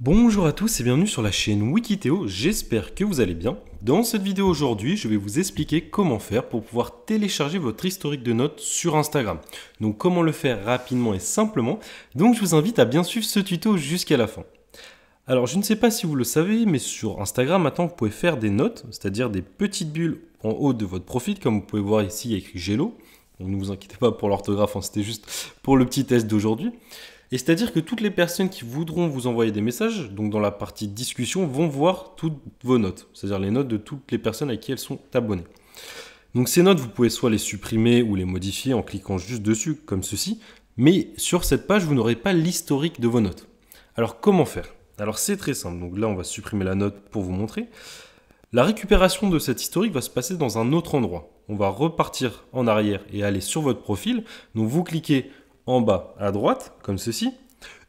Bonjour à tous et bienvenue sur la chaîne Wikitéo, j'espère que vous allez bien. Dans cette vidéo aujourd'hui, je vais vous expliquer comment faire pour pouvoir télécharger votre historique de notes sur Instagram. Donc comment le faire rapidement et simplement, donc je vous invite à bien suivre ce tuto jusqu'à la fin. Alors je ne sais pas si vous le savez, mais sur Instagram maintenant vous pouvez faire des notes, c'est-à-dire des petites bulles en haut de votre profil, comme vous pouvez voir ici il y a écrit Gélo. Donc ne vous inquiétez pas pour l'orthographe, hein, c'était juste pour le petit test d'aujourd'hui. Et c'est-à-dire que toutes les personnes qui voudront vous envoyer des messages, donc dans la partie discussion, vont voir toutes vos notes, c'est-à-dire les notes de toutes les personnes à qui elles sont abonnées. Donc ces notes, vous pouvez soit les supprimer ou les modifier en cliquant juste dessus, comme ceci, mais sur cette page, vous n'aurez pas l'historique de vos notes. Alors comment faire Alors c'est très simple, donc là on va supprimer la note pour vous montrer. La récupération de cette historique va se passer dans un autre endroit. On va repartir en arrière et aller sur votre profil. Donc vous cliquez en bas à droite, comme ceci.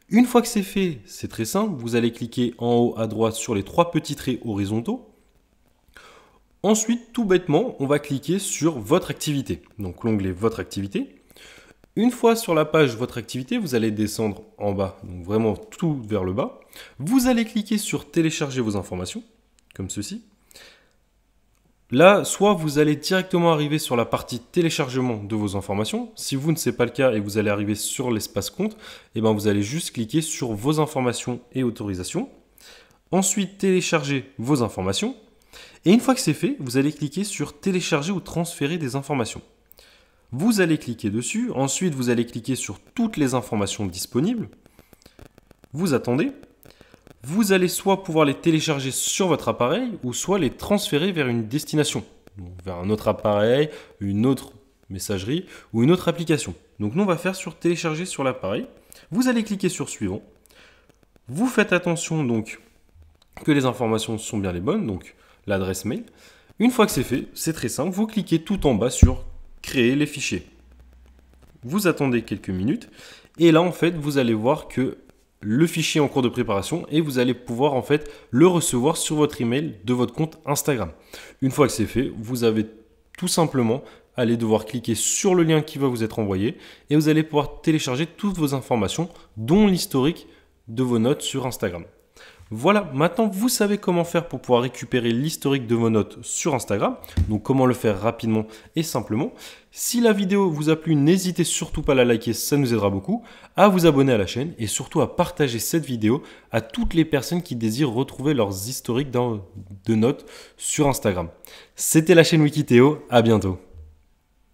Une fois que c'est fait, c'est très simple, vous allez cliquer en haut à droite sur les trois petits traits horizontaux. Ensuite, tout bêtement, on va cliquer sur votre activité. Donc l'onglet votre activité. Une fois sur la page votre activité, vous allez descendre en bas, donc vraiment tout vers le bas. Vous allez cliquer sur télécharger vos informations, comme ceci. Là, soit vous allez directement arriver sur la partie téléchargement de vos informations. Si vous ne c'est pas le cas et vous allez arriver sur l'espace compte, et eh ben vous allez juste cliquer sur vos informations et autorisations. Ensuite, télécharger vos informations. Et une fois que c'est fait, vous allez cliquer sur télécharger ou transférer des informations. Vous allez cliquer dessus. Ensuite, vous allez cliquer sur toutes les informations disponibles. Vous attendez vous allez soit pouvoir les télécharger sur votre appareil ou soit les transférer vers une destination, vers un autre appareil, une autre messagerie ou une autre application. Donc nous on va faire sur télécharger sur l'appareil. Vous allez cliquer sur suivant. Vous faites attention donc que les informations sont bien les bonnes, donc l'adresse mail. Une fois que c'est fait, c'est très simple, vous cliquez tout en bas sur créer les fichiers. Vous attendez quelques minutes et là en fait vous allez voir que le fichier en cours de préparation et vous allez pouvoir en fait le recevoir sur votre email de votre compte Instagram. Une fois que c'est fait, vous avez tout simplement aller devoir cliquer sur le lien qui va vous être envoyé et vous allez pouvoir télécharger toutes vos informations dont l'historique de vos notes sur Instagram. Voilà, maintenant vous savez comment faire pour pouvoir récupérer l'historique de vos notes sur Instagram, donc comment le faire rapidement et simplement. Si la vidéo vous a plu, n'hésitez surtout pas à la liker, ça nous aidera beaucoup, à vous abonner à la chaîne et surtout à partager cette vidéo à toutes les personnes qui désirent retrouver leurs historiques de notes sur Instagram. C'était la chaîne Wikitéo, à bientôt.